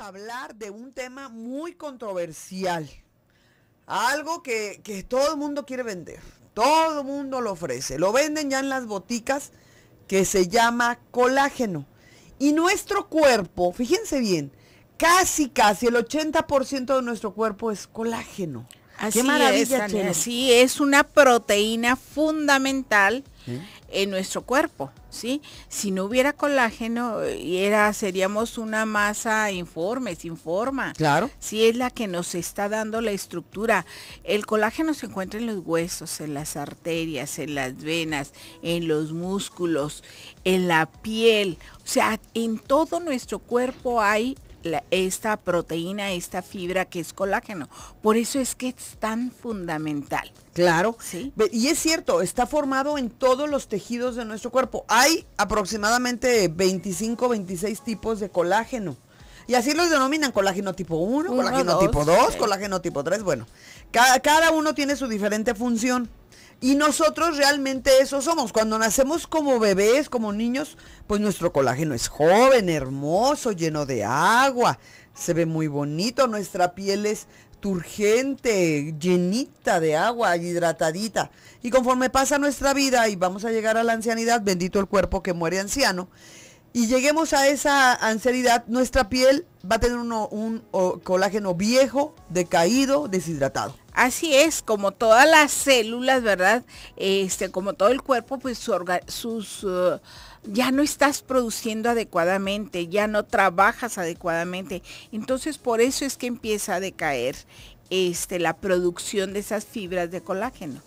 hablar de un tema muy controversial. Algo que, todo el mundo quiere vender. Todo el mundo lo ofrece. Lo venden ya en las boticas que se llama colágeno. Y nuestro cuerpo, fíjense bien, casi, casi el 80% de nuestro cuerpo es colágeno. es, es una proteína fundamental en nuestro cuerpo, ¿sí? Si no hubiera colágeno, era, seríamos una masa informe, sin forma. Claro. Si es la que nos está dando la estructura. El colágeno se encuentra en los huesos, en las arterias, en las venas, en los músculos, en la piel. O sea, en todo nuestro cuerpo hay esta proteína, esta fibra que es colágeno. Por eso es que es tan fundamental. Claro. ¿Sí? Y es cierto, está formado en todos los tejidos de nuestro cuerpo. Hay aproximadamente 25, 26 tipos de colágeno. Y así los denominan colágeno tipo 1, colágeno tipo 2, colágeno tipo 3. Bueno, cada, cada uno tiene su diferente función. Y nosotros realmente eso somos. Cuando nacemos como bebés, como niños, pues nuestro colágeno es joven, hermoso, lleno de agua. Se ve muy bonito, nuestra piel es turgente, llenita de agua, hidratadita. Y conforme pasa nuestra vida y vamos a llegar a la ancianidad, bendito el cuerpo que muere anciano, y lleguemos a esa ansiedad, nuestra piel va a tener un colágeno viejo, decaído, deshidratado. Así es, como todas las células, ¿verdad? Este, como todo el cuerpo, pues sus... Uh, ya no estás produciendo adecuadamente, ya no trabajas adecuadamente. Entonces, por eso es que empieza a decaer este, la producción de esas fibras de colágeno.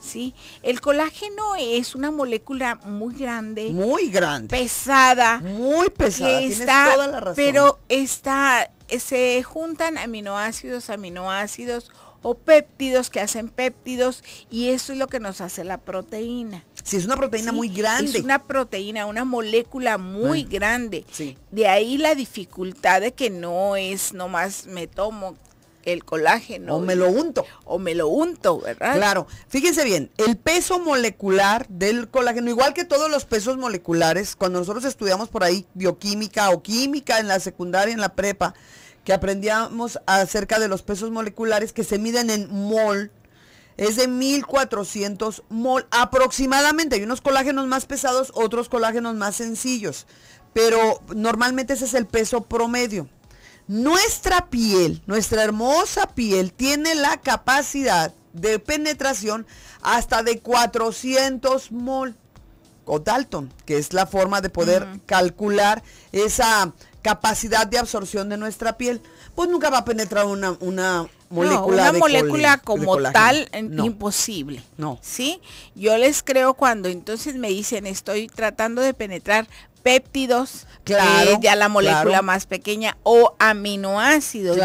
¿sí? El colágeno es una molécula muy grande. Muy grande. Pesada. Muy pesada. Pero está, se juntan aminoácidos, aminoácidos o péptidos que hacen péptidos y eso es lo que nos hace la proteína. Sí, es una proteína muy grande. Es una proteína, una molécula muy grande. De ahí la dificultad de que no es nomás me tomo el colágeno. O me lo unto. O me lo unto, ¿verdad? Claro. Fíjense bien, el peso molecular del colágeno, igual que todos los pesos moleculares, cuando nosotros estudiamos por ahí bioquímica o química en la secundaria, en la prepa, que aprendíamos acerca de los pesos moleculares que se miden en mol, es de 1400 mol aproximadamente. Hay unos colágenos más pesados, otros colágenos más sencillos, pero normalmente ese es el peso promedio. Nuestra piel, nuestra hermosa piel, tiene la capacidad de penetración hasta de 400 mol o Dalton, que es la forma de poder calcular esa capacidad de absorción de nuestra piel. Pues nunca va a penetrar una, una molécula. una molécula como tal, imposible. No. ¿Sí? Yo les creo cuando entonces me dicen, estoy tratando de penetrar péptidos, claro, es eh, ya la molécula más pequeña, o aminoácidos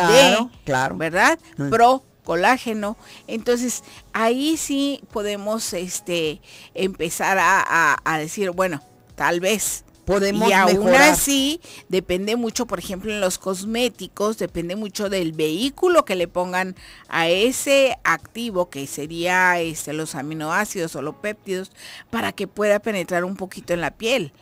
claro, ¿verdad? Mm. Procolágeno. Entonces, ahí sí podemos este, empezar a, decir, bueno, tal vez, Podemos y aún así depende mucho por ejemplo en los cosméticos depende mucho del vehículo que le pongan a ese activo que sería este los aminoácidos o los péptidos para que pueda penetrar un poquito en la piel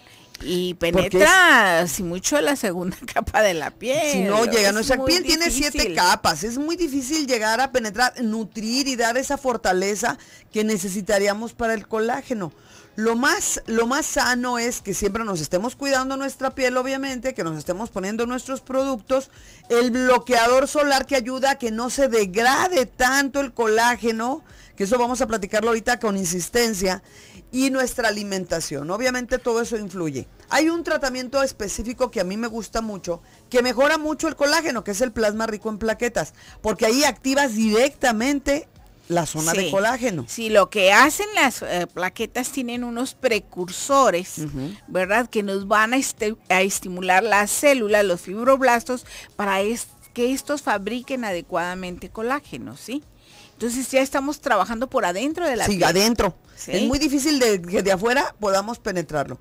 y penetra si mucho la segunda capa de la piel. Si no llega, nuestra piel tiene siete capas, es muy difícil llegar a penetrar, nutrir y dar esa fortaleza que necesitaríamos para el colágeno. Lo más, lo más sano es que siempre nos estemos cuidando nuestra piel, obviamente, que nos estemos poniendo nuestros productos, el bloqueador solar que ayuda a que no se degrade tanto el colágeno, que eso vamos a platicarlo ahorita con insistencia, y nuestra alimentación. Obviamente todo eso influye. Hay un tratamiento específico que a mí me gusta mucho, que mejora mucho el colágeno, que es el plasma rico en plaquetas, porque ahí activas directamente la zona de colágeno. Sí, lo que hacen las eh, plaquetas tienen unos precursores, ¿verdad? Que nos van este, a, estimular las células, los fibroblastos, para que estos fabriquen adecuadamente colágeno, ¿sí? Entonces ya estamos trabajando por adentro de la Sí, adentro. Es muy difícil de, que de afuera podamos penetrarlo.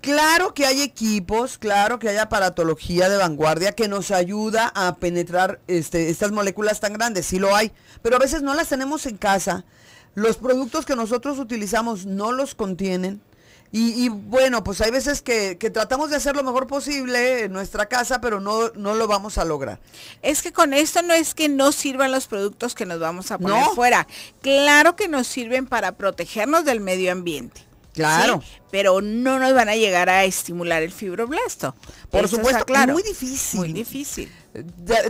Claro que hay equipos, claro que hay aparatología de vanguardia que nos ayuda a penetrar este, estas moléculas tan grandes, sí lo hay, pero a veces no las tenemos en casa. Los productos que nosotros utilizamos no los contienen y, bueno, pues hay veces que, tratamos de hacer lo mejor posible en nuestra casa, pero no, no lo vamos a lograr. Es que con esto no es que no sirvan los productos que nos vamos a poner fuera. Claro que nos sirven para protegernos del medio ambiente. Claro. Pero no nos van a llegar a estimular el fibroblasto. Por supuesto, claro. Muy difícil. Muy difícil.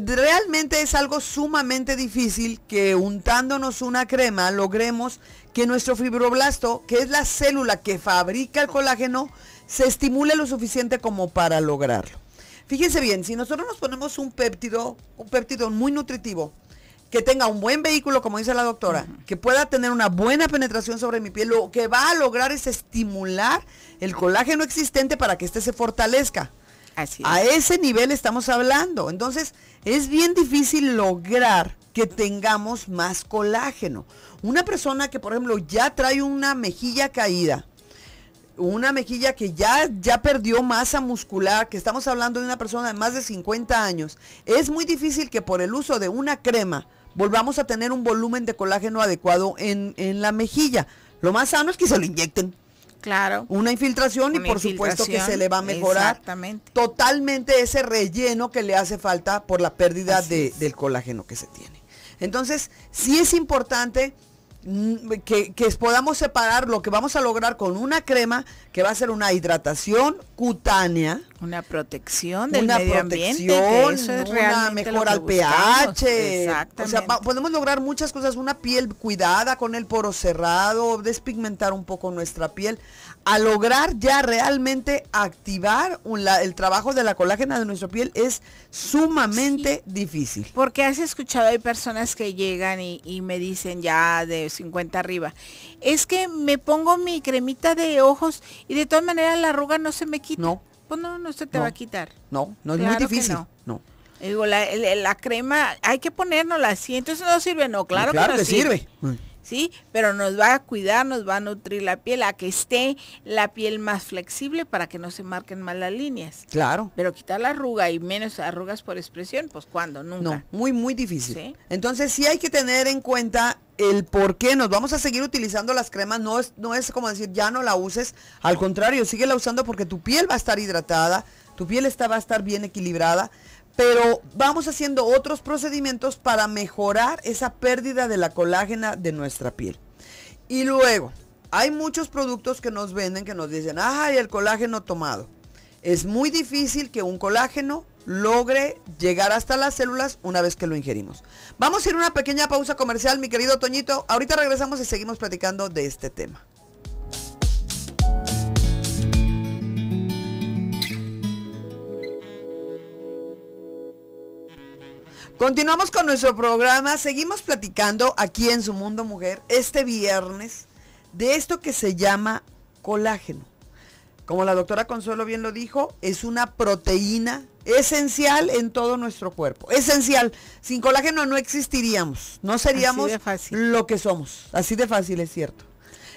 realmente es algo sumamente difícil que untándonos una crema logremos que nuestro fibroblasto, que es la célula que fabrica el colágeno, se estimule lo suficiente como para lograrlo. Fíjense bien, si nosotros nos ponemos un péptido, un péptido muy nutritivo, que tenga un buen vehículo, como dice la doctora, que pueda tener una buena penetración sobre mi piel, lo que va a lograr es estimular el colágeno existente para que éste se fortalezca. Así es. A ese nivel estamos hablando. Entonces, es bien difícil lograr que tengamos más colágeno. Una persona que, por ejemplo, ya trae una mejilla caída, una mejilla que ya, ya perdió masa muscular, que estamos hablando de una persona de más de 50 años, es muy difícil que por el uso de una crema volvamos a tener un volumen de colágeno adecuado en, en la mejilla. Lo más sano es que se lo inyecten. Claro. Una infiltración y por supuesto que se le va a mejorar totalmente ese relleno que le hace falta por la pérdida del colágeno que se tiene. Entonces, sí es importante mm, que, podamos separar lo que vamos a lograr con una crema que va a ser una hidratación cutánea una protección del una medio ambiente, eso es una mejora al pH. Exactamente. O sea, podemos lograr muchas cosas, una piel cuidada con el poro cerrado, despigmentar un poco nuestra piel, a lograr ya realmente activar el trabajo de la colágena de nuestra piel es sumamente difícil. Porque has escuchado, hay personas que llegan y, y me dicen ya de 50 arriba, es que me pongo mi cremita de ojos y de todas maneras la arruga no se me quita. No pues no, no se te va a quitar. No, no es muy difícil. no. Digo, la, crema hay que ponérnosla así, entonces no sirve, no, claro, que, no que sirve. Sí, pero nos va a cuidar, nos va a nutrir la piel, a que esté la piel más flexible para que no se marquen mal las líneas. Claro. Pero quitar la arruga y menos arrugas por expresión, pues cuando, nunca. No, muy, muy difícil. Entonces sí hay que tener en cuenta el por qué nos vamos a seguir utilizando las cremas no es, como decir ya no la uses, al contrario, síguela usando porque tu piel va a estar hidratada, tu piel va a estar bien equilibrada, pero vamos haciendo otros procedimientos para mejorar esa pérdida de la colágena de nuestra piel. Y luego, hay muchos productos que nos venden que nos dicen, y el colágeno tomado. Es muy difícil que un colágeno logre llegar hasta las células una vez que lo ingerimos. Vamos a ir a una pequeña pausa comercial, mi querido Toñito. Ahorita regresamos y seguimos platicando de este tema. Continuamos con nuestro programa, seguimos platicando aquí en Su Mundo Mujer este viernes de esto que se llama colágeno. Como la doctora Consuelo bien lo dijo, es una proteína esencial en todo nuestro cuerpo. Esencial. Sin colágeno no existiríamos, no seríamos lo que somos. Así de fácil es cierto.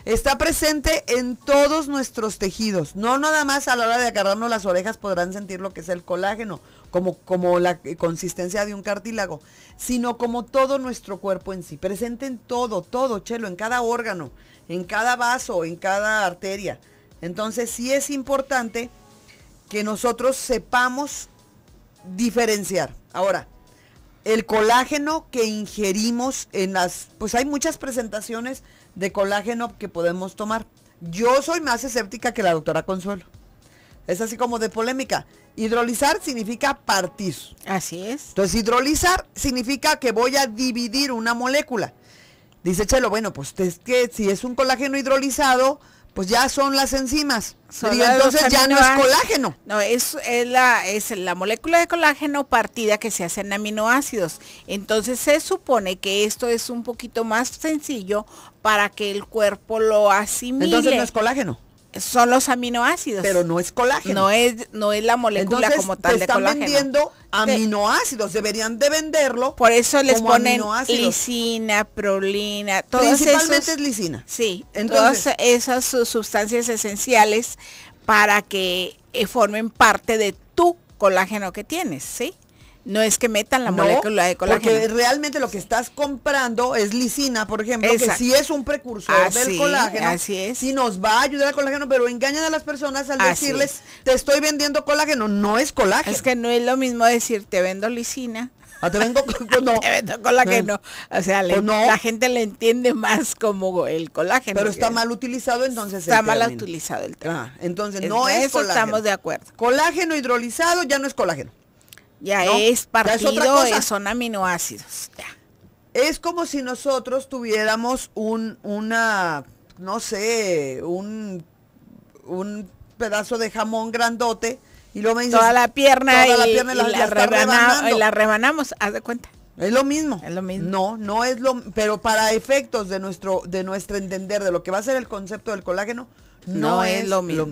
Está presente en todos nuestros tejidos. No nada más a la hora de agarrarnos las orejas podrán sentir lo que es el colágeno, como, como la consistencia de un cartílago, sino como todo nuestro cuerpo en sí. Presente en todo, todo, chelo, en cada órgano, en cada vaso, en cada arteria. Entonces sí es importante que nosotros sepamos diferenciar. Ahora, el colágeno que ingerimos en las, pues hay muchas presentaciones de colágeno que podemos tomar. Yo soy más escéptica que la doctora Consuelo. Es así como de polémica. Hidrolizar significa partir. Así es. Entonces, hidrolizar significa que voy a dividir una molécula. Dice Chelo, bueno, pues que si es un colágeno hidrolizado, pues ya son las enzimas. entonces ya no es colágeno. No, es, es, la, es la molécula de colágeno partida que se hace en aminoácidos. Entonces se supone que esto es un poquito más sencillo para que el cuerpo lo asimile. Entonces no es colágeno son los aminoácidos. Pero no es colágeno. No es, no es la molécula como tal de colágeno. vendiendo aminoácidos, deberían de venderlo. Por eso les ponen lisina, prolina, todos Principalmente es lisina. Sí, Entonces, todas esas sustancias esenciales para que eh, formen parte de tu colágeno que tienes, ¿sí? No es que metan la molécula de colágeno. Porque realmente lo que estás comprando es lisina, por ejemplo, que sí es un precursor del colágeno. Así es. Sí nos va a ayudar al colágeno, pero engañan a las personas al decirles, te estoy vendiendo colágeno. No es colágeno. Es que no es lo mismo decir, te vendo lisina Ah, te vendo pues, colágeno. Eh, o sea, la gente le entiende más como el colágeno. Pero está mal utilizado entonces. Está mal utilizado el tema. Ah, entonces no es eso colágeno. estamos de acuerdo. Colágeno hidrolizado ya no es colágeno. Ya es partido, ya son aminoácidos. Es como si nosotros tuviéramos un, una, no sé, un, un pedazo de jamón grandote y lo me toda la pierna, y, la rebanamos, haz de cuenta. Es lo mismo. Es lo mismo. No, no es lo, pero para efectos de nuestro, de nuestro entender de lo que va a ser el concepto del colágeno, no, es, lo mismo.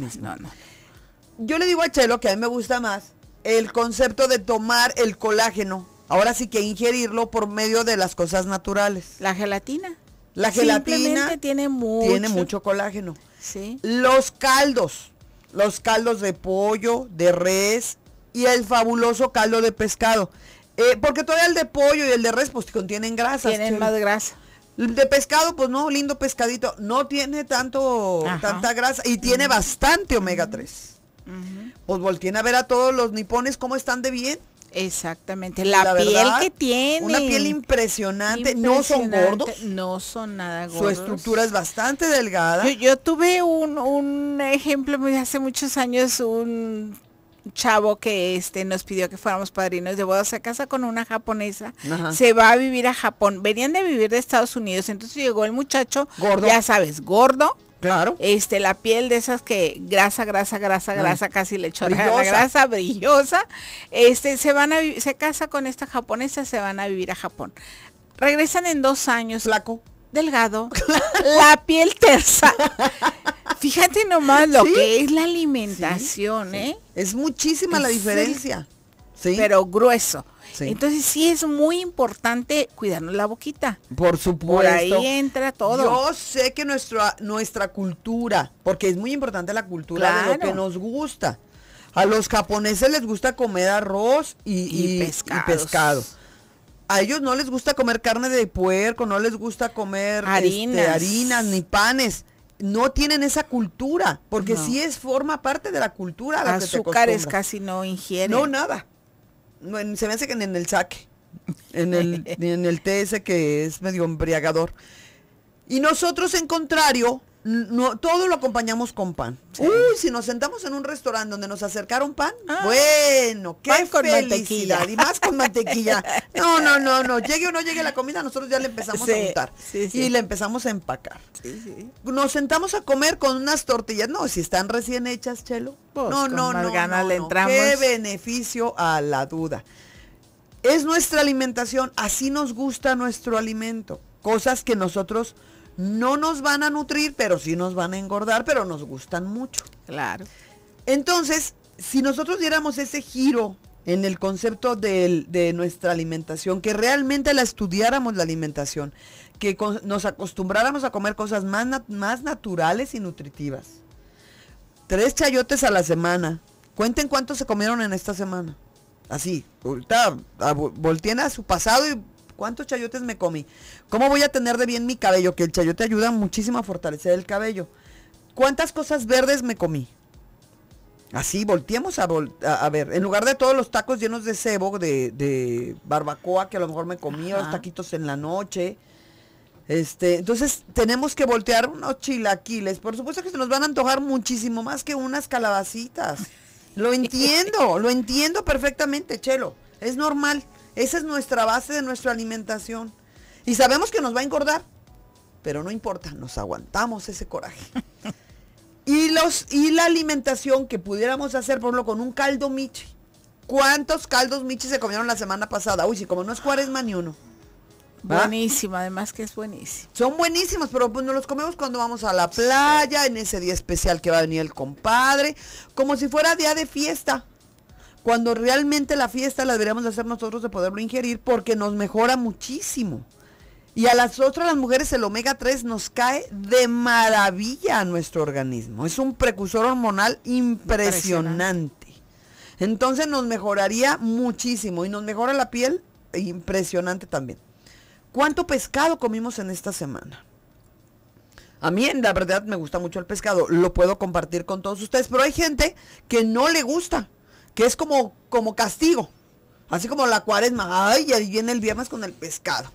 Yo le digo a Chelo que a mí me gusta más el concepto de tomar el colágeno. Ahora sí que ingerirlo por medio de las cosas naturales. La gelatina. La gelatina tiene mucho. tiene mucho colágeno. Sí. Los caldos. Los caldos de pollo, de res y el fabuloso caldo de pescado. Eh, porque todavía el de pollo y el de res pues contienen grasas. Tienen más grasa. De pescado, pues no, lindo pescadito. No tiene tanto, tanta grasa y tiene bastante omega 3 pues volteen a ver a todos los nipones cómo están de bien. Exactamente, la, piel que tiene. Una piel impresionante. no son gordos. No son nada gordos. Su estructura es bastante delgada. Yo, tuve un, un ejemplo hace muchos años, un chavo que este nos pidió que fuéramos padrinos de boda, se casa con una japonesa, se va a vivir a Japón, venían de vivir de Estados Unidos, entonces llegó el muchacho, gordo. ya sabes, gordo, Claro. Este, la piel de esas que grasa, grasa, grasa, grasa, casi le grasa, brillosa. Este, se van a se casa con esta japonesa, se van a vivir a Japón. Regresan en dos años. Flaco. Delgado. la piel tersa. Fíjate nomás lo que es la alimentación, ¿eh? Es muchísima la diferencia. Sí. Pero grueso. Entonces sí es muy importante cuidarnos la boquita. Por supuesto. Por ahí entra todo. Yo sé que nuestra, nuestra cultura, porque es muy importante la cultura de lo que nos gusta. A los japoneses les gusta comer arroz y, pescado. A ellos no les gusta comer carne de puerco, no les gusta comer este, harinas, harinas ni panes no tienen esa cultura, porque sí es forma parte de la cultura. la Azúcares casi no ingieren. No, nada se me hace que en el saque, en el, en el TS que es medio embriagador. Y nosotros, en contrario, todo lo acompañamos con pan. Uy, si nos sentamos en un restaurante donde nos acercaron pan, ah. bueno, qué felicidad. Y más con mantequilla. No, no, no, no. Llegue o no llegue la comida, nosotros ya le empezamos a gustar Sí, y le empezamos a empacar. Sí, sí. Nos sentamos a comer con unas tortillas. No, si están recién hechas, Chelo. Pues, no, no, no, no, ganas le entramos. Qué beneficio a la duda. Es nuestra alimentación, así nos gusta nuestro alimento. Cosas que nosotros no nos van a nutrir, pero sí nos van a engordar, pero nos gustan mucho. Claro. Entonces, si nosotros diéramos ese giro en el concepto de, nuestra alimentación, que realmente la estudiáramos la alimentación, que nos acostumbráramos a comer cosas más, más naturales y nutritivas. Tres chayotes a la semana. Cuenten cuántos se comieron en esta semana. Así, ahorita ah, volteen a su pasado y ¿Cuántos chayotes me comí? ¿Cómo voy a tener de bien mi cabello? Que el chayote ayuda muchísimo a fortalecer el cabello. ¿Cuántas cosas verdes me comí? Así, volteemos a, ver. En lugar de todos los tacos llenos de cebo, de, barbacoa, que a lo mejor me comí, o los taquitos en la noche. Este, entonces tenemos que voltear unos chilaquiles. Por supuesto que se nos van a antojar muchísimo más que unas calabacitas. Lo entiendo, lo entiendo perfectamente, Chelo. Es normal. Esa es nuestra base de nuestra alimentación. Y sabemos que nos va a engordar, pero no importa, nos aguantamos ese coraje. y, los, y la alimentación que pudiéramos hacer, por ejemplo, con un caldo michi. ¿Cuántos caldos michi se comieron la semana pasada? Uy, si como no es cuaresma ni uno. Buenísimo, además que es buenísimo. Son buenísimos, pero pues nos los comemos cuando vamos a la playa, en ese día especial que va a venir el compadre, como si fuera día de fiesta cuando realmente la fiesta la deberíamos hacer nosotros de poderlo ingerir porque nos mejora muchísimo. Y a las otras las mujeres el omega 3 nos cae de maravilla a nuestro organismo. Es un precursor hormonal impresionante. impresionante. Entonces nos mejoraría muchísimo y nos mejora la piel impresionante también. ¿Cuánto pescado comimos en esta semana? A mí, la verdad, me gusta mucho el pescado. Lo puedo compartir con todos ustedes, pero hay gente que no le gusta que es como, como castigo. Así como la cuaresma, ay, ahí viene el viernes con el pescado.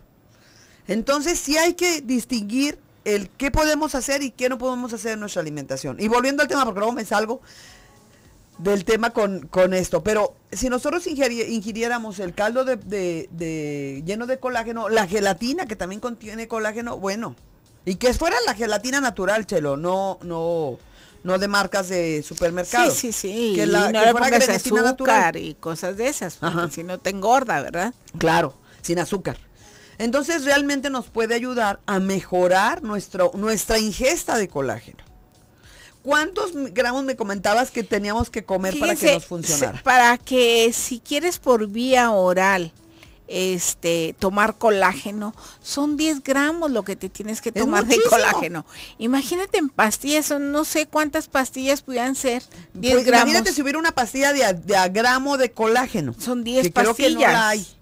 Entonces sí hay que distinguir el qué podemos hacer y qué no podemos hacer en nuestra alimentación. Y volviendo al tema, porque luego me salgo del tema con, esto, pero si nosotros ingiriéramos el caldo de, lleno de colágeno, la gelatina que también contiene colágeno, bueno, y que fuera la gelatina natural, Chelo, no, no, no de marcas de supermercado. Sí, sí, sí. Que la, azúcar natural. y cosas de esas, si no te engorda, ¿verdad? Claro, sin azúcar. Entonces realmente nos puede ayudar a mejorar nuestro, nuestra ingesta de colágeno. ¿Cuántos gramos me comentabas que teníamos que comer para que nos funcionara? Para que si quieres por vía oral, este, tomar colágeno, son 10 gramos lo que te tienes que tomar de colágeno. Imagínate en pastillas, no sé cuántas pastillas pudieran ser, 10 pues gramos. Imagínate si hubiera una pastilla de, gramo de colágeno. Son 10 pastillas.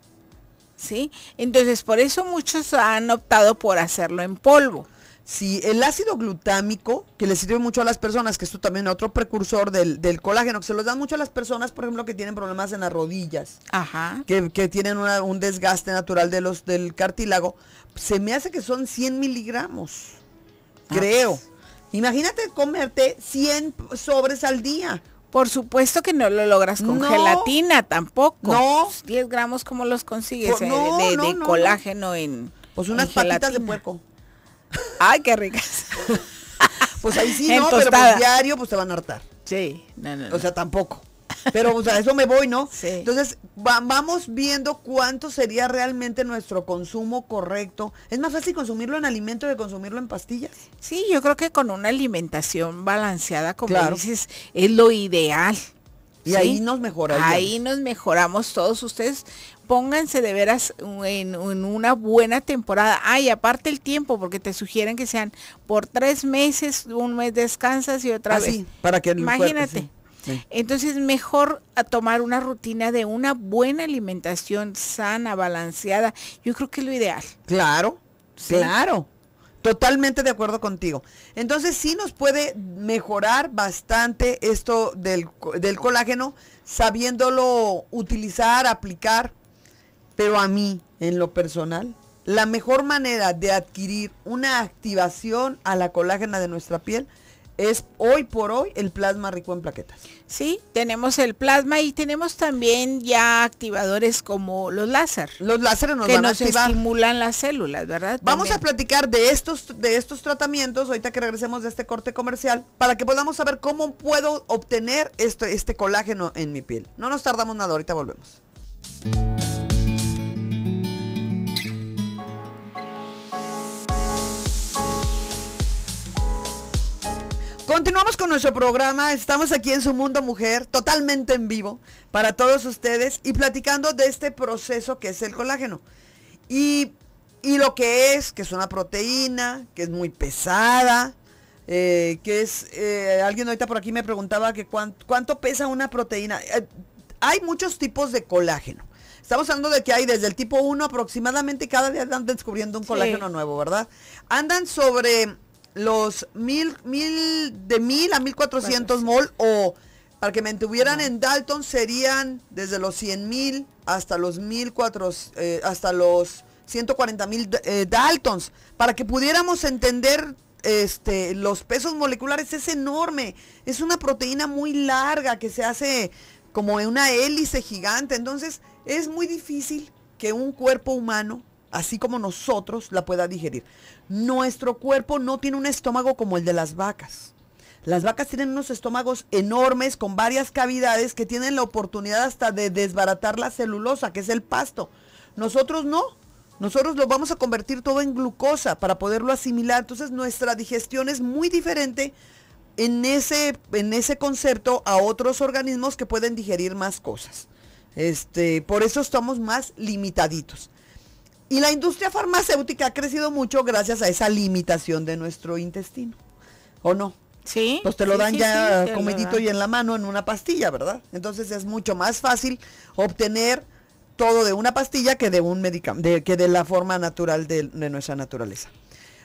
¿Sí? Entonces, por eso muchos han optado por hacerlo en polvo si el ácido glutámico, que le sirve mucho a las personas, que es también otro precursor del, del, colágeno, que se los dan mucho a las personas, por ejemplo, que tienen problemas en las rodillas, Ajá. Que, tienen un desgaste natural de los, del cartílago, se me hace que son 100 miligramos, ah, creo. Pues. Imagínate comerte 100 sobres al día. Por supuesto que no lo logras con gelatina tampoco. No. 10 gramos, ¿cómo los consigues? Eh, de, colágeno en... Pues unas patitas de puerco. Ay, qué ricas. pues ahí sí, ¿no? Pero pues diario, pues te van a hartar. Sí, no, no, O sea, tampoco. Pero, o sea, eso me voy, ¿no? Sí. Entonces, vamos viendo cuánto sería realmente nuestro consumo correcto. ¿Es más fácil consumirlo en alimento que consumirlo en pastillas? Sí, yo creo que con una alimentación balanceada, como dices, es lo ideal. Y ahí nos mejoramos. Ahí nos mejoramos todos. Ustedes, pónganse de veras en, una buena temporada. Ay, aparte el tiempo, porque te sugieren que sean por tres meses, un mes descansas y otra ah, vez. para que Imagínate. Entonces mejor tomar una rutina de una buena alimentación sana, balanceada. Yo creo que es lo ideal. Claro, claro. Totalmente de acuerdo contigo. Entonces sí nos puede mejorar bastante esto del, del colágeno sabiéndolo utilizar, aplicar pero a mí, en lo personal, la mejor manera de adquirir una activación a la colágena de nuestra piel es hoy por hoy el plasma rico en plaquetas. Sí, tenemos el plasma y tenemos también ya activadores como los láser. Los láser nos que van nos a estimulan las células, ¿verdad? Vamos a platicar de estos de estos tratamientos ahorita que regresemos de este corte comercial para que podamos saber cómo puedo obtener este este colágeno en mi piel. No nos tardamos nada, ahorita volvemos. Continuamos con nuestro programa. Estamos aquí en su mundo mujer, totalmente en vivo, para todos ustedes y platicando de este proceso que es el colágeno. Y, y lo que es, que es una proteína, que es muy pesada, eh, que es, eh, alguien ahorita por aquí me preguntaba que cuánto pesa una proteína. Eh, hay muchos tipos de colágeno. Estamos hablando de que hay desde el tipo 1 aproximadamente, cada día andan descubriendo un colágeno nuevo, ¿verdad? Andan sobre los mil, mil, de mil a mil cuatrocientos mol o para que me entuvieran en Dalton serían desde los cien mil hasta los mil eh, hasta los cuarenta mil eh, Daltons. Para que pudiéramos entender este, los pesos moleculares es enorme. Es una proteína muy larga que se hace como en una hélice gigante. Entonces es muy difícil que un cuerpo humano así como nosotros la pueda digerir. Nuestro cuerpo no tiene un estómago como el de las vacas. Las vacas tienen unos estómagos enormes con varias cavidades que tienen la oportunidad hasta de desbaratar la celulosa, que es el pasto. Nosotros no. Nosotros lo vamos a convertir todo en glucosa para poderlo asimilar. Entonces nuestra digestión es muy diferente en ese, en ese concepto a otros organismos que pueden digerir más cosas. Este, por eso estamos más limitaditos. Y la industria farmacéutica ha crecido mucho gracias a esa limitación de nuestro intestino. ¿O no? Sí. Pues te lo dan ya comedito y en la mano en una pastilla, ¿verdad? Entonces es mucho más fácil obtener todo de una pastilla que de un medicamento, que de la forma natural de, de nuestra naturaleza.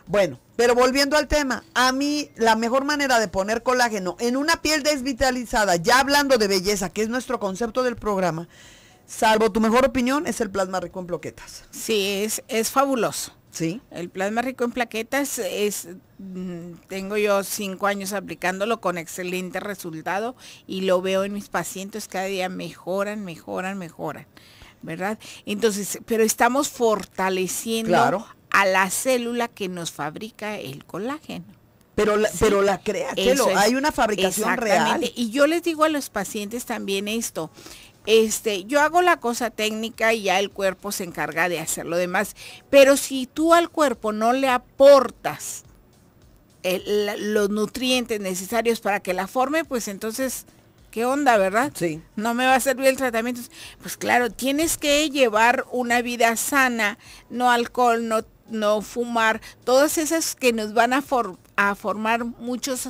Bueno, pero volviendo al tema, a mí la mejor manera de poner colágeno en una piel desvitalizada, ya hablando de belleza, que es nuestro concepto del programa, salvo tu mejor opinión, es el plasma rico en plaquetas. Sí, es, es fabuloso. Sí. El plasma rico en plaquetas es, mm, tengo yo cinco años aplicándolo con excelente resultado y lo veo en mis pacientes, cada día mejoran, mejoran, mejoran, ¿verdad? Entonces, pero estamos fortaleciendo a la célula que nos fabrica el colágeno. Pero la, pero la crea, hay una fabricación exactamente. Y yo les digo a los pacientes también esto, este, yo hago la cosa técnica y ya el cuerpo se encarga de hacer lo demás. Pero si tú al cuerpo no le aportas los nutrientes necesarios para que la forme, pues entonces, ¿qué onda, verdad? Sí. No me va a servir el tratamiento. Pues claro, tienes que llevar una vida sana, no alcohol, no, fumar, todas esas que nos van a, a formar muchos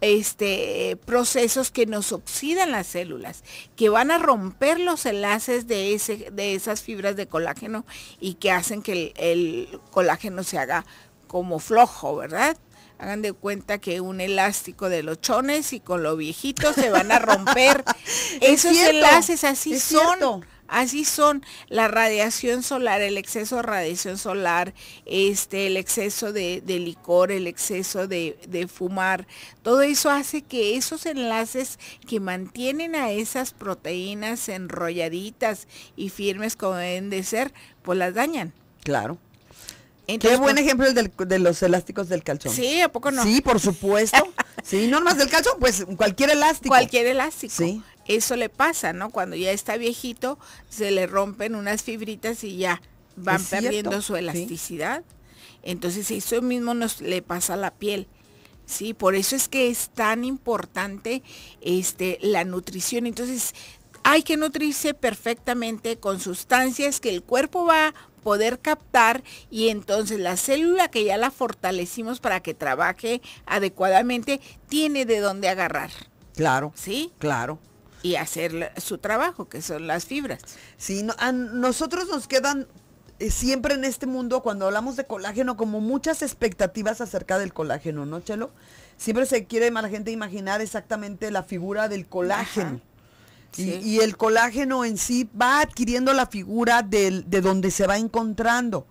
este, procesos que nos oxidan las células, que van a romper los enlaces de, ese, de esas fibras de colágeno y que hacen que el, colágeno se haga como flojo, ¿verdad? Hagan de cuenta que un elástico de los chones y con lo viejito se van a romper. Esos enlaces así son. Así son la radiación solar, el exceso de radiación solar, este, el exceso de, licor, el exceso de, fumar. Todo eso hace que esos enlaces que mantienen a esas proteínas enrolladitas y firmes como deben de ser, pues las dañan. Claro. Qué buen pues ejemplo el de los elásticos del calzón. Sí, ¿a poco no? Sí, por supuesto. sí, no más del calzón, pues cualquier elástico. Cualquier elástico. Sí. Eso le pasa, ¿no? Cuando ya está viejito, se le rompen unas fibritas y ya van perdiendo su elasticidad. Entonces eso mismo nos le pasa a la piel. Sí, por eso es que es tan importante este, la nutrición. Entonces, hay que nutrirse perfectamente con sustancias que el cuerpo va a poder captar y entonces la célula que ya la fortalecimos para que trabaje adecuadamente tiene de dónde agarrar. Claro. ¿Sí? Claro y hacer su trabajo, que son las fibras. Sí, nosotros nos quedan eh, siempre en este mundo, cuando hablamos de colágeno, como muchas expectativas acerca del colágeno, ¿no, Chelo? Siempre se quiere la gente imaginar exactamente la figura del colágeno. Y, el colágeno en sí va adquiriendo la figura del, de donde se va encontrando.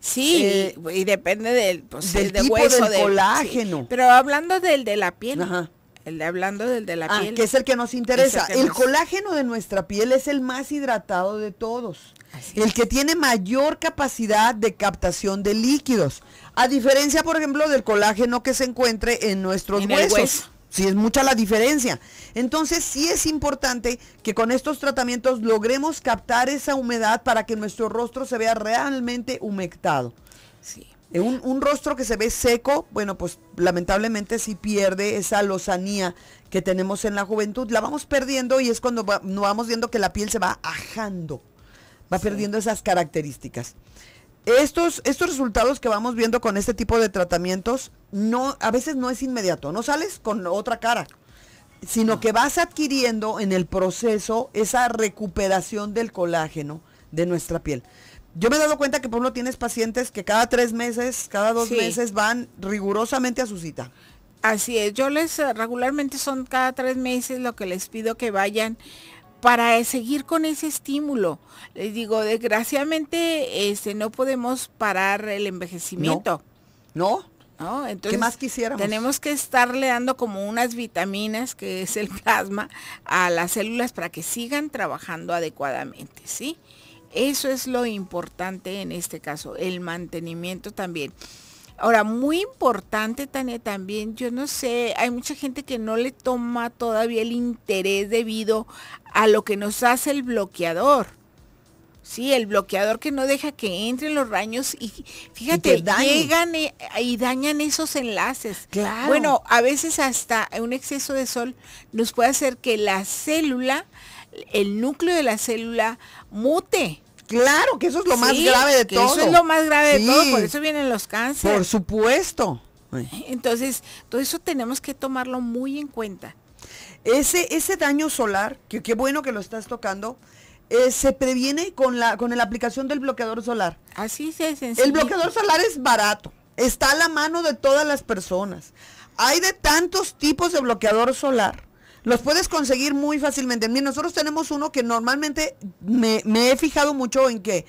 Sí, eh, y, depende del, pues, tipo hueso colágeno. Pero hablando del de la piel. Ajá. El de, hablando del de la ah, piel. Que es el que nos interesa. el colágeno de nuestra piel es el más hidratado de todos. el que tiene mayor capacidad de captación de líquidos. A diferencia, por ejemplo, del colágeno que se encuentre en nuestros huesos. Sí, es mucha la diferencia. Entonces, sí es importante que con estos tratamientos logremos captar esa humedad para que nuestro rostro se vea realmente humectado. Sí. Eh, un, rostro que se ve seco, bueno, pues lamentablemente si sí pierde esa lozanía que tenemos en la juventud. La vamos perdiendo y es cuando nos vamos viendo que la piel se va ajando, va perdiendo esas características. Estos, estos resultados que vamos viendo con este tipo de tratamientos, no, a veces no es inmediato, no sales con otra cara, sino que vas adquiriendo en el proceso esa recuperación del colágeno de nuestra piel. Yo me he dado cuenta que, por ejemplo, tienes pacientes que cada tres meses, cada dos meses van rigurosamente a su cita. Así es, yo les eh, regularmente son cada tres meses lo que les pido que vayan para eh, seguir con ese estímulo. Les digo, desgraciadamente este, no podemos parar el envejecimiento. ¿No? ¿No? Entonces, ¿Qué más quisiéramos? Tenemos que estarle dando como unas vitaminas, que es el plasma, a las células para que sigan trabajando adecuadamente, ¿sí? sí eso es lo importante en este caso, el mantenimiento también. Ahora, muy importante, Tania, también, yo no sé, hay mucha gente que no le toma todavía el interés debido a lo que nos hace el bloqueador. Sí, el bloqueador que no deja que entren los raños y fíjate, llegan y dañan esos enlaces. Bueno, a veces hasta un exceso de sol nos puede hacer que la célula el núcleo de la célula mute. Claro, que eso es lo más grave de todo. Eso es lo más grave de todo, por eso vienen los cánceres. Por supuesto. Entonces, todo eso tenemos que tomarlo muy en cuenta. Ese, ese daño solar, que qué bueno que lo estás tocando, eh, se previene con la, con la aplicación del bloqueador solar. Así se sencillo. El bloqueador solar es barato, está a la mano de todas las personas. Hay de tantos tipos de bloqueador solar los puedes conseguir muy fácilmente. Nosotros tenemos uno que normalmente me, he fijado mucho en que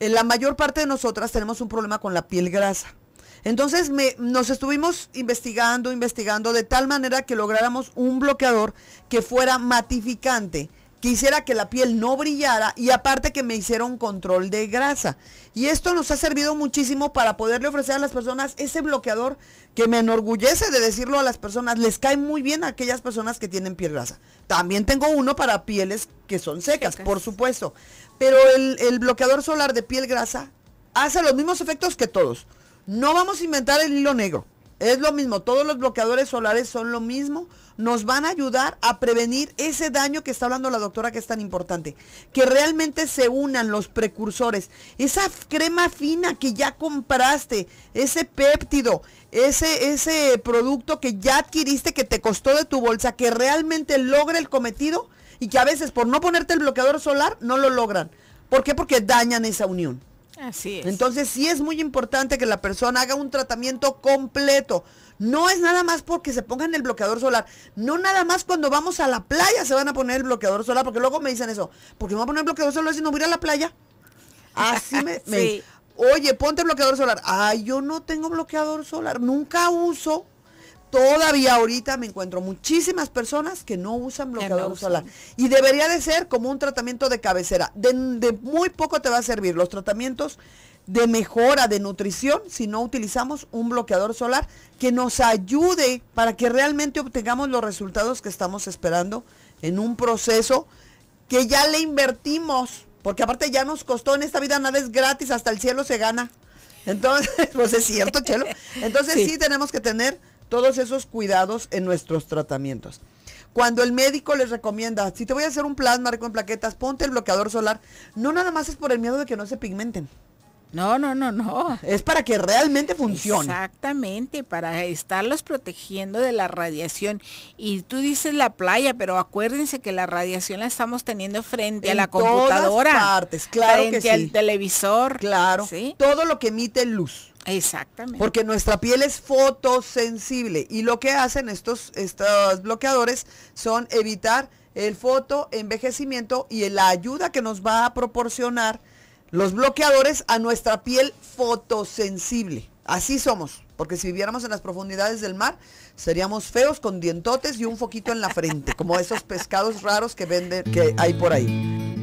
eh, la mayor parte de nosotras tenemos un problema con la piel grasa. Entonces nos estuvimos investigando, investigando de tal manera que lográramos un bloqueador que fuera matificante quisiera que la piel no brillara y aparte que me hicieron control de grasa. Y esto nos ha servido muchísimo para poderle ofrecer a las personas ese bloqueador que me enorgullece de decirlo a las personas. Les cae muy bien a aquellas personas que tienen piel grasa. También tengo uno para pieles que son secas, por supuesto. Pero el, el bloqueador solar de piel grasa hace los mismos efectos que todos. No vamos a inventar el hilo negro. Es lo mismo, todos los bloqueadores solares son lo mismo, nos van a ayudar a prevenir ese daño que está hablando la doctora que es tan importante. Que realmente se unan los precursores, esa crema fina que ya compraste, ese péptido, ese, ese producto que ya adquiriste, que te costó de tu bolsa, que realmente logre el cometido y que a veces por no ponerte el bloqueador solar no lo logran. ¿Por qué? Porque dañan esa unión. Así es. Entonces sí es muy importante que la persona haga un tratamiento completo. No es nada más porque se pongan el bloqueador solar. No nada más cuando vamos a la playa se van a poner el bloqueador solar, porque luego me dicen eso. Porque me voy a poner el bloqueador solar si no voy a ir a la playa. Así me, me, Oye, ponte bloqueador solar. Ay, yo no tengo bloqueador solar. Nunca uso. Todavía ahorita me encuentro muchísimas personas que no usan bloqueador solar. Y debería de ser como un tratamiento de cabecera. De, muy poco te va a servir los tratamientos de mejora de nutrición si no utilizamos un bloqueador solar que nos ayude para que realmente obtengamos los resultados que estamos esperando en un proceso que ya le invertimos. Porque aparte ya nos costó, en esta vida nada es gratis, hasta el cielo se gana. Entonces, pues es cierto, Chelo. Entonces sí tenemos que tener todos esos cuidados en nuestros tratamientos. Cuando el médico les recomienda, si te voy a hacer un plasma con en plaquetas, ponte el bloqueador solar, no nada más es por el miedo de que no se pigmenten. No, no, no, no. Es para que realmente funcione. Exactamente, para estarlos protegiendo de la radiación. Y tú dices la playa, pero acuérdense que la radiación la estamos teniendo frente a la computadora. Todas partes, claro frente sí. al televisor. Claro. Todo lo que emite luz. Exactamente. Porque nuestra piel es fotosensible y lo que hacen estos, estos bloqueadores son evitar el fotoenvejecimiento y la ayuda que nos va a proporcionar los bloqueadores a nuestra piel fotosensible. Así somos, porque si viviéramos en las profundidades del mar, seríamos feos con dientotes y un foquito en la frente, como esos pescados raros que venden que hay por ahí.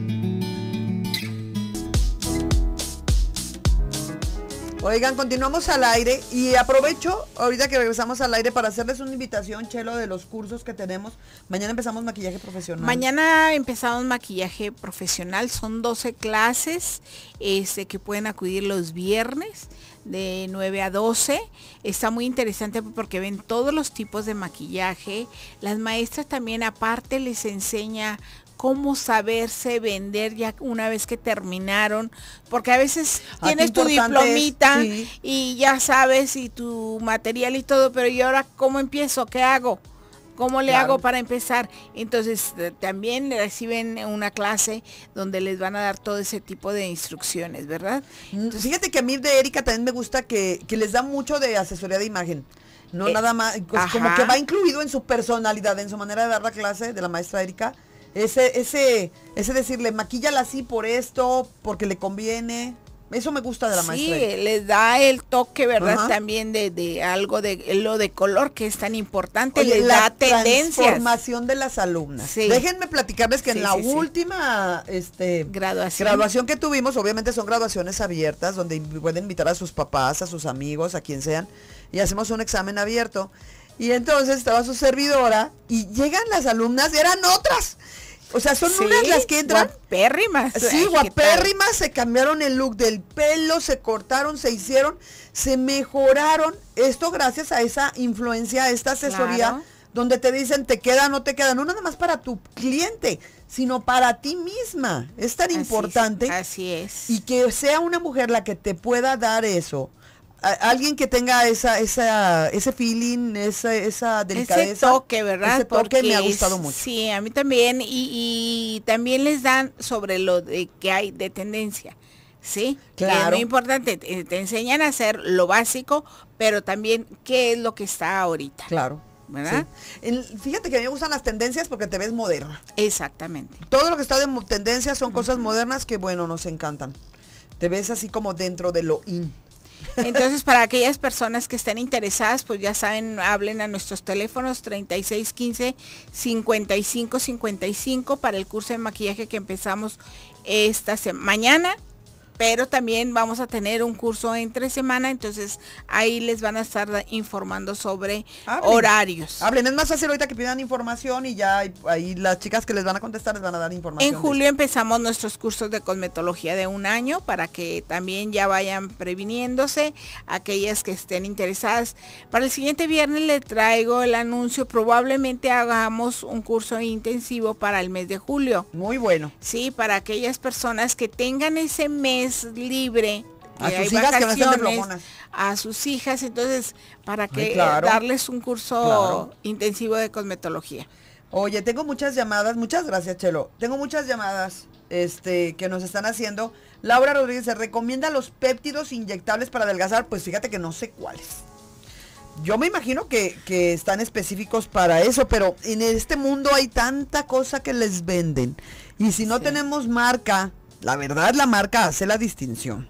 Oigan, continuamos al aire y aprovecho ahorita que regresamos al aire para hacerles una invitación, Chelo, de los cursos que tenemos. Mañana empezamos maquillaje profesional. Mañana empezamos maquillaje profesional. Son 12 clases este, que pueden acudir los viernes de 9 a 12. Está muy interesante porque ven todos los tipos de maquillaje. Las maestras también aparte les enseña cómo saberse vender ya una vez que terminaron, porque a veces ah, tienes tu diplomita y ya sabes y tu material y todo, pero ¿y ahora cómo empiezo? ¿Qué hago? ¿Cómo le hago para empezar? Entonces eh, también reciben una clase donde les van a dar todo ese tipo de instrucciones, ¿verdad? Mm, fíjate que a mí de Erika también me gusta que, que les da mucho de asesoría de imagen. No eh, nada más, pues, como que va incluido en su personalidad, en su manera de dar la clase de la maestra Erika ese, ese, ese decirle, maquíllala así por esto, porque le conviene. Eso me gusta de la sí, Sí, le da el toque, ¿verdad? También de, algo de lo de color que es tan importante. le la da tendencia. formación de las alumnas. Déjenme platicarles que en la última este, graduación. graduación que tuvimos, obviamente son graduaciones abiertas, donde pueden invitar a sus papás, a sus amigos, a quien sean, y hacemos un examen abierto. Y entonces estaba su servidora y llegan las alumnas, eran otras. O sea, son unas las que entran. Guapérrimas. Sí, guapérrimas, se cambiaron el look del pelo, se cortaron, se hicieron, se mejoraron. Esto gracias a esa influencia, a esta asesoría, donde te dicen te queda, no te queda. No nada más para tu cliente, sino para ti misma. Es tan importante. así es. Y que sea una mujer la que te pueda dar eso alguien que tenga esa, ese feeling, esa, esa delicadeza. Ese toque, ¿verdad? Ese toque Porque me ha gustado mucho. Sí, a mí también. Y, también les dan sobre lo de que hay de tendencia. Sí, claro. muy importante. Te, enseñan a hacer lo básico, pero también qué es lo que está ahorita. Claro. ¿Verdad? fíjate que a mí me gustan las tendencias porque te ves moderna. Exactamente. Todo lo que está de tendencia son cosas modernas que, bueno, nos encantan. Te ves así como dentro de lo in. Entonces, para aquellas personas que estén interesadas, pues ya saben, hablen a nuestros teléfonos 3615-5555 para el curso de maquillaje que empezamos esta mañana pero también vamos a tener un curso entre semana, entonces ahí les van a estar informando sobre horarios. Hablen, es más fácil ahorita que pidan información y ya ahí las chicas que les van a contestar les van a dar información. En julio empezamos nuestros cursos de cosmetología de un año para que también ya vayan previniéndose aquellas que estén interesadas. Para el siguiente viernes le traigo el anuncio, probablemente hagamos un curso intensivo para el mes de julio. Muy bueno. Sí, para aquellas personas que tengan ese mes libre. a sus hijas a sus hijas, entonces, para que darles un curso intensivo de cosmetología. Oye, tengo muchas llamadas, muchas gracias, Chelo. Tengo muchas llamadas este, que nos están haciendo. Laura Rodríguez, ¿se recomienda los péptidos inyectables para adelgazar? Pues fíjate que no sé cuáles. Yo me imagino que, están específicos para eso, pero en este mundo hay tanta cosa que les venden. Y si no tenemos marca la verdad la marca hace la distinción.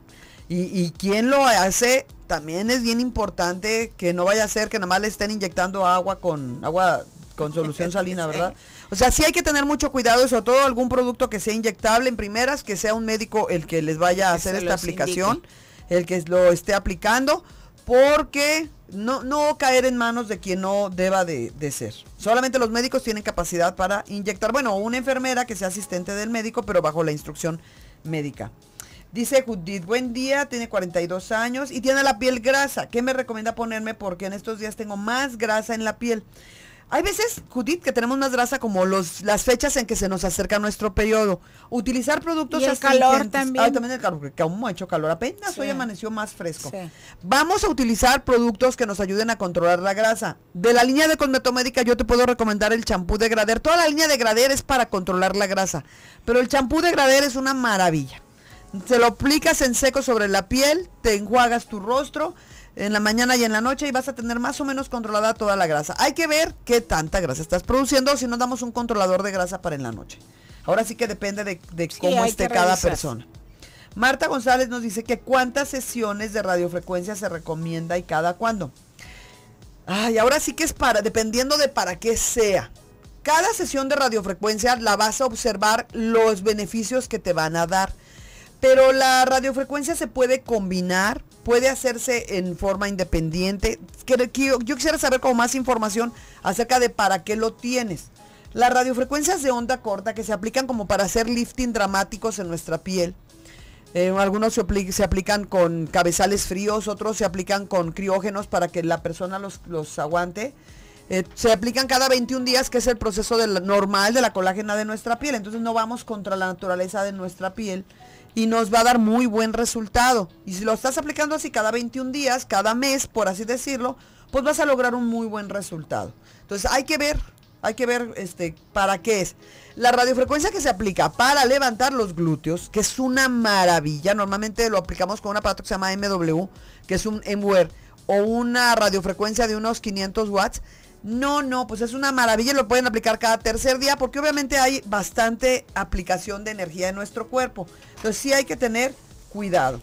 Y, quien lo hace también es bien importante que no vaya a ser que nomás le estén inyectando agua con agua con solución salina, ¿verdad? O sea, sí hay que tener mucho cuidado, sobre todo algún producto que sea inyectable en primeras, que sea un médico el que les vaya a hacer esta aplicación, el que lo esté aplicando, porque no, caer en manos de quien no deba de, de, ser. Solamente los médicos tienen capacidad para inyectar, bueno, una enfermera que sea asistente del médico, pero bajo la instrucción médica. Dice Judith, buen día, tiene 42 años y tiene la piel grasa. ¿Qué me recomienda ponerme? Porque en estos días tengo más grasa en la piel. Hay veces, Judith, que tenemos más grasa como los, las fechas en que se nos acerca nuestro periodo. Utilizar productos ¿Y el calor también. Ah, también el calor, porque aún me ha hecho calor. Apenas hoy amaneció más fresco. Vamos a utilizar productos que nos ayuden a controlar la grasa. De la línea de Cosmetomédica yo te puedo recomendar el champú de Grader. Toda la línea de Grader es para controlar la grasa. Pero el champú de Grader es una maravilla. Se lo aplicas en seco sobre la piel, te enjuagas tu rostro en la mañana y en la noche y vas a tener más o menos controlada toda la grasa. Hay que ver qué tanta grasa estás produciendo si nos damos un controlador de grasa para en la noche. Ahora sí que depende de, cómo esté cada persona. Marta González nos dice que cuántas sesiones de radiofrecuencia se recomienda y cada cuándo. Ay, ahora sí que es para, dependiendo de para qué sea. Cada sesión de radiofrecuencia la vas a observar los beneficios que te van a dar. Pero la radiofrecuencia se puede combinar puede hacerse en forma independiente. Yo quisiera saber como más información acerca de para qué lo tienes. Las radiofrecuencias de onda corta que se aplican como para hacer lifting dramáticos en nuestra piel. Eh, algunos se, aplican con cabezales fríos, otros se aplican con criógenos para que la persona los, aguante. Eh, se aplican cada 21 días, que es el proceso normal de la colágena de nuestra piel. Entonces no vamos contra la naturaleza de nuestra piel y nos va a dar muy buen resultado. Y si lo estás aplicando así cada 21 días, cada mes, por así decirlo, pues vas a lograr un muy buen resultado. Entonces hay que ver, hay que ver este, para qué es. La radiofrecuencia que se aplica para levantar los glúteos, que es una maravilla, normalmente lo aplicamos con un aparato que se llama MW, que es un MWR, e o una radiofrecuencia de unos 500 watts, no, no, pues es una maravilla, lo pueden aplicar cada tercer día porque obviamente hay bastante aplicación de energía en nuestro cuerpo. Entonces sí hay que tener cuidado.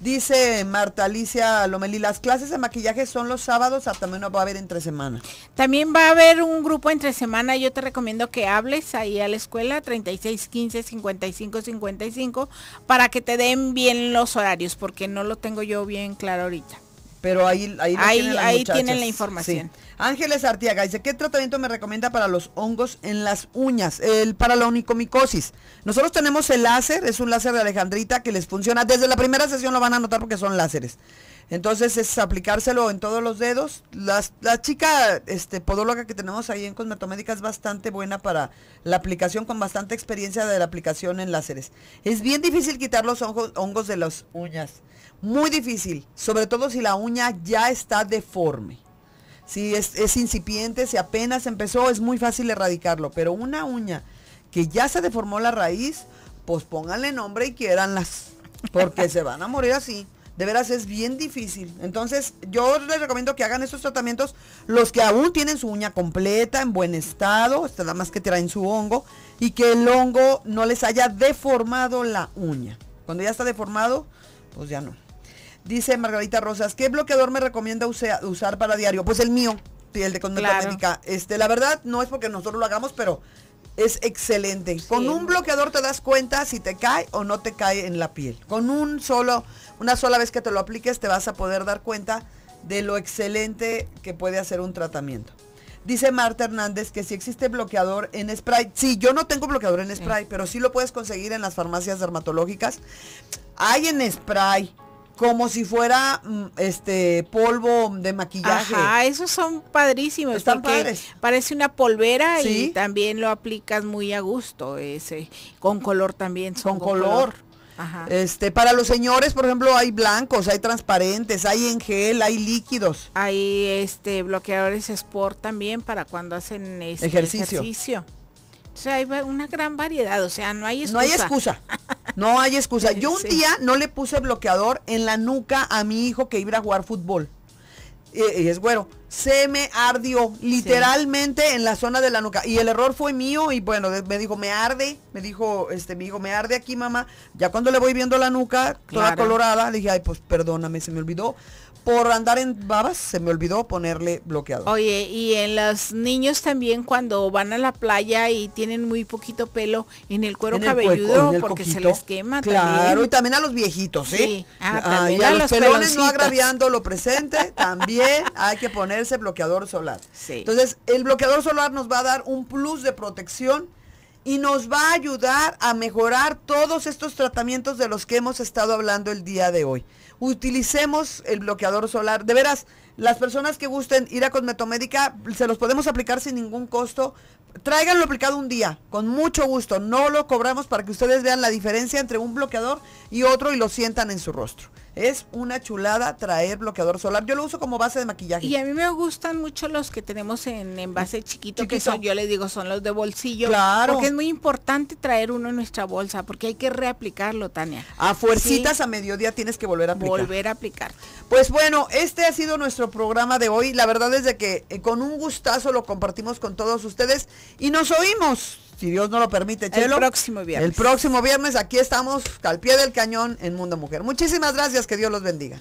Dice Marta Alicia Lomeli, las clases de maquillaje son los sábados, ah, también no va a haber entre semana. También va a haber un grupo entre semana, yo te recomiendo que hables ahí a la escuela 3615 55 para que te den bien los horarios, porque no lo tengo yo bien claro ahorita. Pero ahí, ahí, tienen, la información. Ángeles Artiaga dice, ¿qué tratamiento me recomienda para los hongos en las uñas? El para la onicomicosis. Nosotros tenemos el láser, es un láser de Alejandrita que les funciona. Desde la primera sesión lo van a notar porque son láseres. Entonces es aplicárselo en todos los dedos. Las, la chica este, podóloga que tenemos ahí en Cosmetomédica es bastante buena para la aplicación, con bastante experiencia de la aplicación en láseres. Es bien difícil quitar los hongos, de las uñas. Muy difícil, sobre todo si la uña ya está deforme. Si es, es incipiente, si apenas empezó, es muy fácil erradicarlo. Pero una uña que ya se deformó la raíz, pues pónganle nombre y quiéranlas. Porque se van a morir así. De veras es bien difícil. Entonces yo les recomiendo que hagan esos tratamientos los que aún tienen su uña completa, en buen estado, hasta nada más que traen su hongo, y que el hongo no les haya deformado la uña. Cuando ya está deformado, pues ya no. Dice Margarita Rosas, ¿qué bloqueador me recomienda usar para diario? Pues el mío, el de conducta médica. Este, la verdad, no es porque nosotros lo hagamos, pero es excelente. Con un bloqueador te das cuenta si te cae o no te cae en la piel. Con un solo una sola vez que te lo apliques te vas a poder dar cuenta de lo excelente que puede hacer un tratamiento. Dice Marta Hernández que si existe bloqueador en spray. Sí, yo no tengo bloqueador en spray, pero sí lo puedes conseguir en las farmacias dermatológicas. Hay en spray como si fuera mm, este polvo de maquillaje. Ajá, esos son padrísimos Están padres. parece una polvera y también lo aplicas muy a gusto ese con color también son con, color. Este, para los señores, por ejemplo, hay blancos, hay transparentes, hay en gel, hay líquidos. Hay este bloqueadores sport también para cuando hacen este ejercicio. O sea, hay una gran variedad, o sea, no hay excusa. No hay excusa. No hay excusa. Yo un día no le puse bloqueador en la nuca a mi hijo que iba a jugar fútbol y, es bueno, se me ardió literalmente en la zona de la nuca. Y el error fue mío y bueno, me dijo, me arde, me dijo, este, me dijo, me arde aquí, mamá. Ya cuando le voy viendo la nuca, toda colorada, le dije, ay, pues perdóname, se me olvidó por andar en babas se me olvidó ponerle bloqueador. Oye, y en los niños también cuando van a la playa y tienen muy poquito pelo en el cuero cabelludo porque se les quema claro, y también a los viejitos, ¿eh? Sí. Ah, y a, los, los no agraviando lo presente, también hay que ponerse bloqueador solar. Sí. Entonces, el bloqueador solar nos va a dar un plus de protección y nos va a ayudar a mejorar todos estos tratamientos de los que hemos estado hablando el día de hoy utilicemos el bloqueador solar. De veras, las personas que gusten ir a Cosmetomédica, se los podemos aplicar sin ningún costo. Tráiganlo aplicado un día, con mucho gusto. No lo cobramos para que ustedes vean la diferencia entre un bloqueador y otro y lo sientan en su rostro. Es una chulada traer bloqueador solar. Yo lo uso como base de maquillaje. Y a mí me gustan mucho los que tenemos en envase chiquito, que son, yo le digo, son los de bolsillo. Claro. Porque es muy importante traer uno en nuestra bolsa, porque hay que reaplicarlo, Tania. A fuercitas a mediodía tienes que volver a aplicar. Volver a aplicar. Pues bueno, este ha sido nuestro programa de hoy. La verdad es de que eh, con un gustazo lo compartimos con todos ustedes y nos oímos si Dios no lo permite, El próximo viernes. El próximo viernes aquí estamos al pie del cañón en Mundo Mujer. Muchísimas gracias, que Dios los bendiga.